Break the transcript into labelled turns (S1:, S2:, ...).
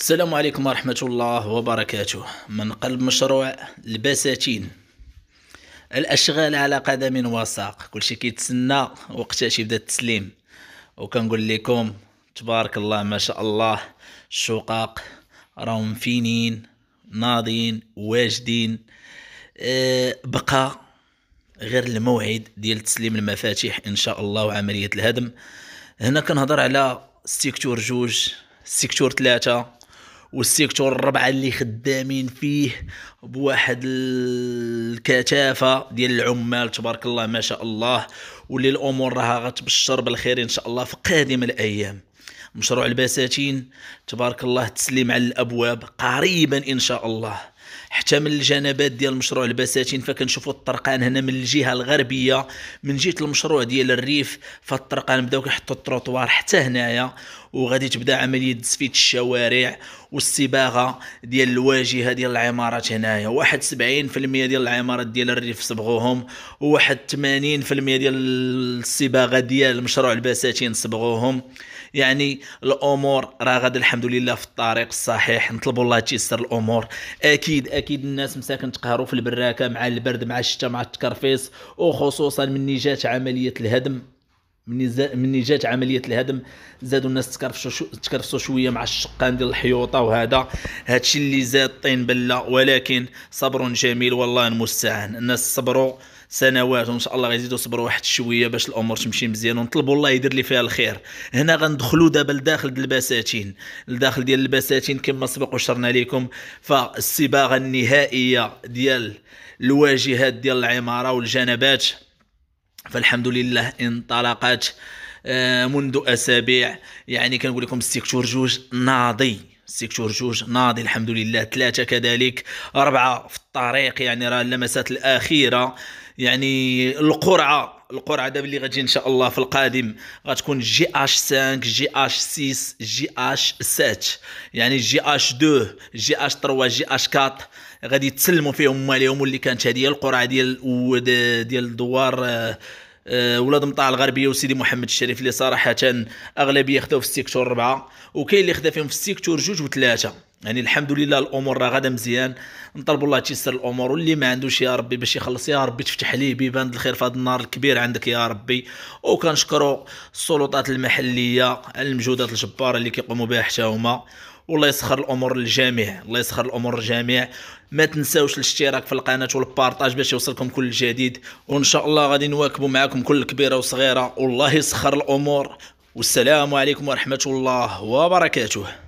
S1: السلام عليكم ورحمة الله وبركاته من قلب مشروع البساتين الأشغال على قدم وساق كلشي كيتسنى وقتاش يبدا التسليم وكنقول لكم تبارك الله ما شاء الله الشقاق راهم فينين ناضين واجدين أه بقى غير الموعد ديال تسليم المفاتيح ان شاء الله وعمليه الهدم هنا كنهضر على سيكتور جوج سيكتور ثلاثة والسيكتور الربعه اللي خدامين فيه بواحد الكثافه ديال العمال تبارك الله ما شاء الله واللي الامور راها غتبشر بالخير ان شاء الله في قادم الايام مشروع البساتين تبارك الله تسليم على الابواب قريبا ان شاء الله حتى من الجنبات ديال مشروع البساتين فكنشوفوا الطرقان هنا من الجهه الغربيه من جهه المشروع ديال الريف فالطرقان بداو كيحطوا التروطوار حتى هنايا وغادي تبدا عمليه تزفيت الشوارع والصباغه ديال الواجهه ديال العمارات هنايا واحد 70% ديال العمارات ديال الريف صبغوهم وواحد 80% ديال الصباغه ديال مشروع البساتين صبغوهم يعني الامور راه غاد الحمد لله في الطريق الصحيح نطلبوا الله تيسر الامور اكيد اكيد الناس مساكن تقهروا في البراكه مع البرد مع الشتاء مع التكرفيس وخصوصا مني جات عمليه الهدم مني زا... مني جات عمليه الهدم زادوا الناس تكرفسوا شو... تكرفسوا شويه مع الشقان ديال الحيوطه وهذا هادشي اللي زاد طين بله ولكن صبر جميل والله المستعان الناس صبروا سنوات وان شاء الله غيزيدوا صبروا واحد شويه باش الامور تمشي مزيان ونطلبوا الله يدير لي فيها الخير هنا غندخلوا دابا لداخل ديال البساتين لداخل ديال البساتين كما سبق وشرنا لكم فالصباغه النهائيه ديال الواجهات ديال العماره والجنبات فالحمد لله انطلقت آه، منذ اسابيع يعني كنقول لكم السيكتور جوج ناضي السيكتور جوج ناضي الحمد لله ثلاثه كذلك اربعه في الطريق يعني راه اللمسات الاخيره يعني القرعه القرعه دابا اللي غتجي ان شاء الله في القادم غتكون جي اش 5 جي اش 6 جي اش 7 يعني جي اش 2 جي اش 3 جي اش 4 غادي تسلموا فيهم هما واللي كانت هذه هي القرعه ديال ديال الدوار آه، آه، ولاد مطاع الغربيه وسيدي محمد الشريف اللي صراحه اغلبيه خداو في السيكتور 4 وكاين اللي خدا فيهم في السيكتور جوج وثلاثه يعني الحمد لله الامور راه غاده مزيان نطلبوا الله تيسر الامور واللي ما عندوش يا ربي باش يخلص يا ربي تفتح ليه بيبان الخير في هذا النهار الكبير عندك يا ربي وكنشكروا السلطات المحليه على المجهودات الجباره اللي كيقوموا بها حتى هما والله يسخر الامور للجميع الله يسخر الامور للجميع ما تنساوش الاشتراك في القناه والبارطاج باش يوصلكم كل جديد وان شاء الله غادي نواكبوا معكم كل كبيره وصغيره والله يسخر الامور والسلام عليكم ورحمه الله وبركاته